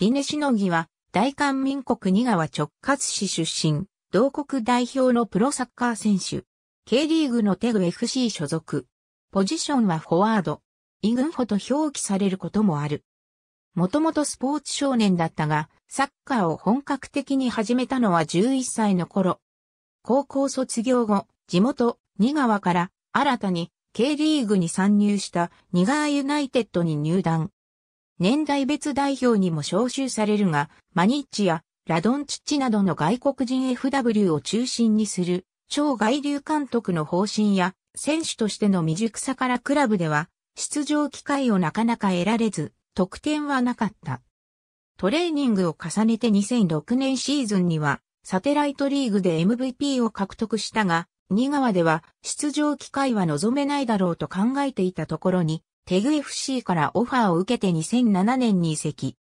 リネシノギは、大韓民国二川直轄市出身、同国代表のプロサッカー選手。K リーグのテグ FC 所属。ポジションはフォワード。イグンホと表記されることもある。もともとスポーツ少年だったが、サッカーを本格的に始めたのは11歳の頃。高校卒業後、地元、二川から、新たに、K リーグに参入した、二川ユナイテッドに入団。年代別代表にも招集されるが、マニッチやラドンチッチなどの外国人 FW を中心にする、超外流監督の方針や、選手としての未熟さからクラブでは、出場機会をなかなか得られず、得点はなかった。トレーニングを重ねて2006年シーズンには、サテライトリーグで MVP を獲得したが、新川では出場機会は望めないだろうと考えていたところに、テグ FC からオファーを受けて2007年に移籍。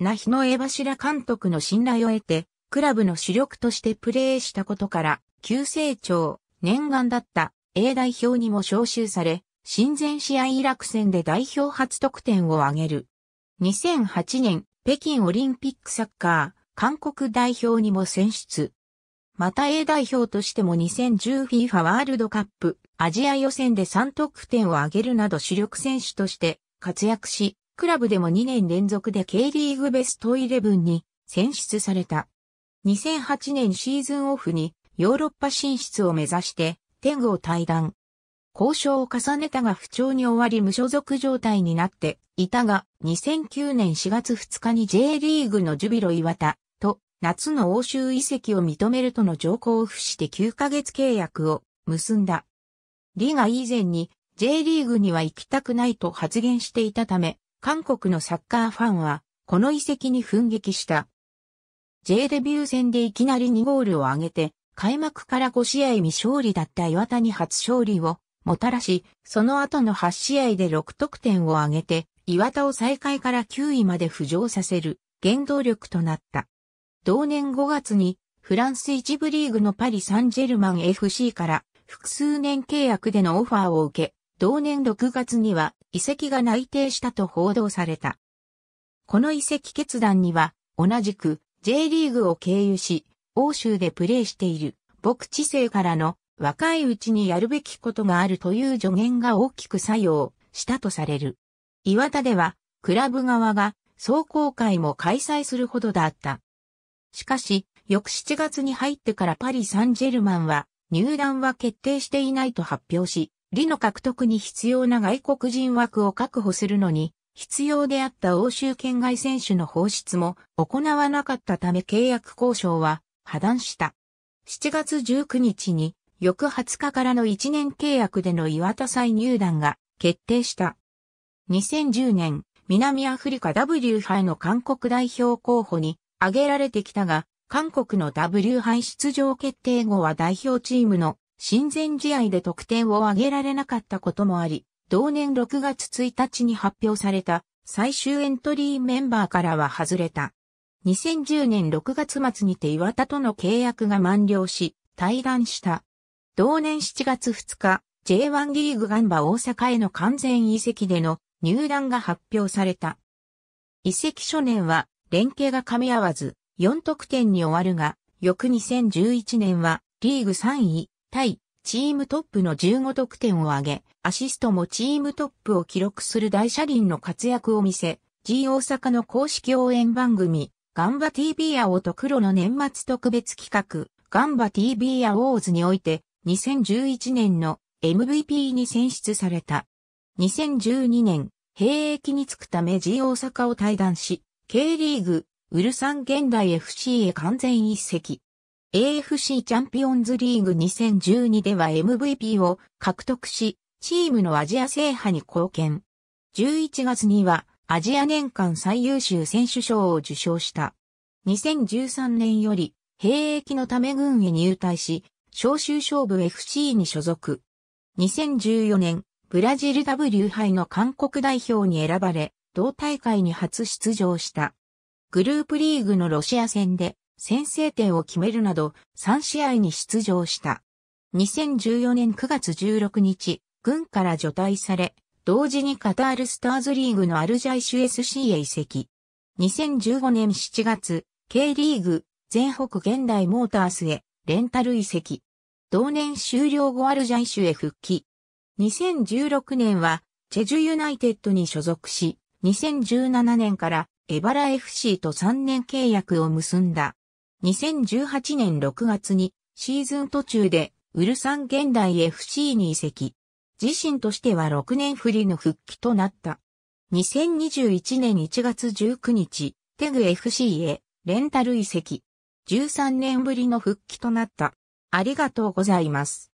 ナヒノエバシラ監督の信頼を得て、クラブの主力としてプレーしたことから、急成長、念願だった A 代表にも招集され、親善試合イラク戦で代表初得点を挙げる。2008年、北京オリンピックサッカー、韓国代表にも選出。また A 代表としても 2010FIFA ワールドカップアジア予選で3得点を挙げるなど主力選手として活躍し、クラブでも2年連続で K リーグベストイレブンに選出された。2008年シーズンオフにヨーロッパ進出を目指して天狗を退団。交渉を重ねたが不調に終わり無所属状態になっていたが、2009年4月2日に J リーグのジュビロ岩田と夏の欧州移籍を認めるとの条項を付して9ヶ月契約を結んだ。リが以前に J リーグには行きたくないと発言していたため、韓国のサッカーファンは、この遺跡に奮撃した。J デビュー戦でいきなり2ゴールを挙げて、開幕から5試合未勝利だった岩田に初勝利をもたらし、その後の8試合で6得点を挙げて、岩田を再開から9位まで浮上させる原動力となった。同年5月にフランス1部リーグのパリ・サンジェルマン FC から複数年契約でのオファーを受け、同年6月には移籍が内定したと報道された。この移籍決断には、同じく J リーグを経由し、欧州でプレーしている牧知性からの若いうちにやるべきことがあるという助言が大きく作用したとされる。岩田では、クラブ側が壮行会も開催するほどだった。しかし、翌7月に入ってからパリ・サンジェルマンは、入団は決定していないと発表し、理の獲得に必要な外国人枠を確保するのに、必要であった欧州圏外選手の放出も行わなかったため契約交渉は破断した。7月19日に翌20日からの1年契約での岩田再入団が決定した。2010年、南アフリカ W 杯の韓国代表候補に挙げられてきたが、韓国の W 杯出場決定後は代表チームの親善試合で得点を挙げられなかったこともあり、同年6月1日に発表された最終エントリーメンバーからは外れた。2010年6月末にて岩田との契約が満了し、退団した。同年7月2日、J1 リーグガンバ大阪への完全移籍での入団が発表された。移籍初年は連携が噛み合わず、4得点に終わるが、翌2011年はリーグ3位、対チームトップの15得点を挙げ、アシストもチームトップを記録する大車輪の活躍を見せ、G 大阪の公式応援番組、ガンバ TV アオと黒の年末特別企画、ガンバ TV アオーズにおいて、2011年の MVP に選出された。2012年、兵役に就くため G 大阪を退団し、K リーグウルサン現代 FC へ完全移籍。AFC チャンピオンズリーグ2012では MVP を獲得し、チームのアジア制覇に貢献。11月にはアジア年間最優秀選手賞を受賞した。2013年より兵役のため軍へ入隊し、招集勝負 FC に所属。2014年、ブラジル W 杯の韓国代表に選ばれ、同大会に初出場した。グループリーグのロシア戦で先制点を決めるなど3試合に出場した。2014年9月16日、軍から除隊され、同時にカタールスターズリーグのアルジャイシュ SC へ移籍。2015年7月、K リーグ、全北現代モータースへ、レンタル移籍。同年終了後アルジャイシュへ復帰。2016年は、チェジュユナイテッドに所属し、2017年からエバラ FC と3年契約を結んだ。2018年6月にシーズン途中でウルサン現代 FC に移籍。自身としては6年振りの復帰となった。2021年1月19日、テグ FC へレンタル移籍。13年ぶりの復帰となった。ありがとうございます。